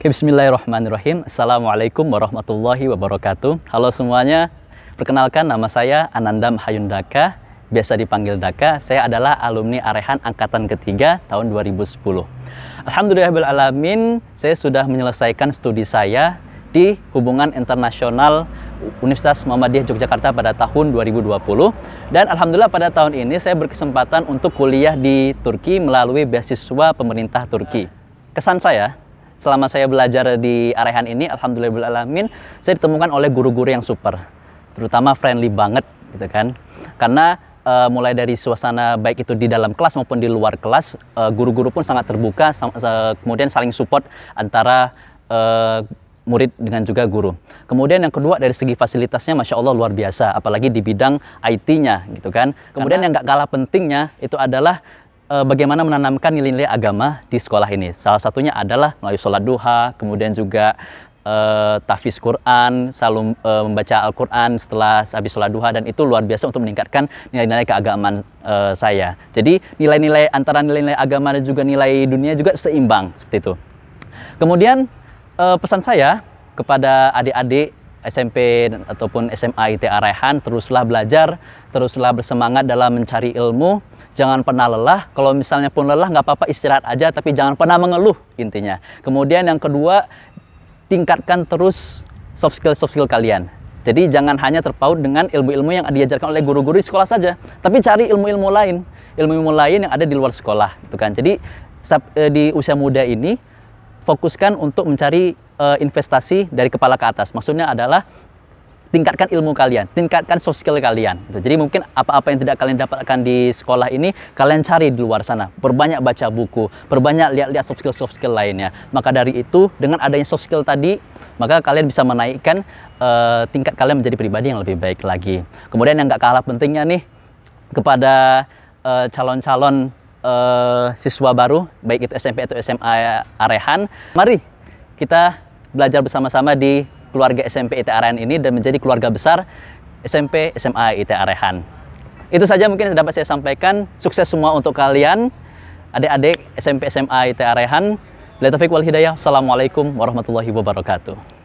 Oke, bismillahirrahmanirrahim. Assalamualaikum warahmatullahi wabarakatuh. Halo semuanya, perkenalkan nama saya Anandam Hayundaka, biasa dipanggil Daka. Saya adalah alumni Arehan Angkatan Ketiga tahun 2010. alamin. saya sudah menyelesaikan studi saya di Hubungan Internasional Universitas Muhammadiyah Yogyakarta pada tahun 2020 dan alhamdulillah pada tahun ini saya berkesempatan untuk kuliah di Turki melalui beasiswa pemerintah Turki. Kesan saya selama saya belajar di Arehan ini alamin saya ditemukan oleh guru-guru yang super terutama friendly banget gitu kan karena uh, mulai dari suasana baik itu di dalam kelas maupun di luar kelas guru eh, guru-guru pun sangat terbuka kemudian saling support antara uh, murid dengan juga guru. Kemudian yang kedua dari segi fasilitasnya Masya Allah luar biasa apalagi di bidang IT-nya gitu kan. Kemudian Karena, yang nggak kalah pentingnya itu adalah Eh, bagaimana menanamkan nilai-nilai agama di sekolah ini. Salah satunya adalah melalui sholat duha, kemudian juga uh, Quran, selalu eh, membaca Al-Quran setelah habis sholat duha dan itu luar biasa untuk meningkatkan nilai-nilai keagamaan saya. Jadi nilai-nilai antara nilai-nilai agama dan juga nilai dunia juga seimbang seperti itu. Kemudian pesan saya kepada adik-adik SMP ataupun SMA it Raihan teruslah belajar, teruslah bersemangat dalam mencari ilmu jangan pernah lelah. Kalau misalnya pun lelah, nggak apa-apa istirahat aja, tapi jangan pernah mengeluh intinya. Kemudian yang kedua, tingkatkan terus soft skill soft skill kalian. Jadi jangan hanya terpaut dengan ilmu-ilmu yang diajarkan oleh guru-guru di sekolah saja, tapi cari ilmu-ilmu lain, ilmu-ilmu lain yang ada di luar sekolah, gitu kan. Jadi eh, di usia muda ini fokuskan untuk mencari eh, investasi dari kepala ke atas. Maksudnya adalah tingkatkan ilmu kalian, tingkatkan soft skill kalian. Gitu. Jadi mungkin apa-apa yang tidak kalian dapatkan di sekolah ini, kalian cari di luar sana. Perbanyak baca buku, perbanyak lihat-lihat soft skill soft skill lainnya. Maka dari itu, dengan adanya soft skill tadi, maka kalian bisa menaikkan uh, tingkat kalian menjadi pribadi yang lebih baik lagi. Kemudian yang nggak kalah pentingnya nih kepada eh, calon-calon uh, uh, siswa baru, baik itu SMP atau SMA Arehan. Mari kita belajar bersama-sama di keluarga SMP IT Arehan ini dan menjadi keluarga besar SMP SMA IT Arehan. Itu saja mungkin dapat saya sampaikan. Sukses semua untuk kalian, adik-adik SMP SMA IT Arehan. Bila taufik wal hidayah. Assalamualaikum warahmatullahi wabarakatuh.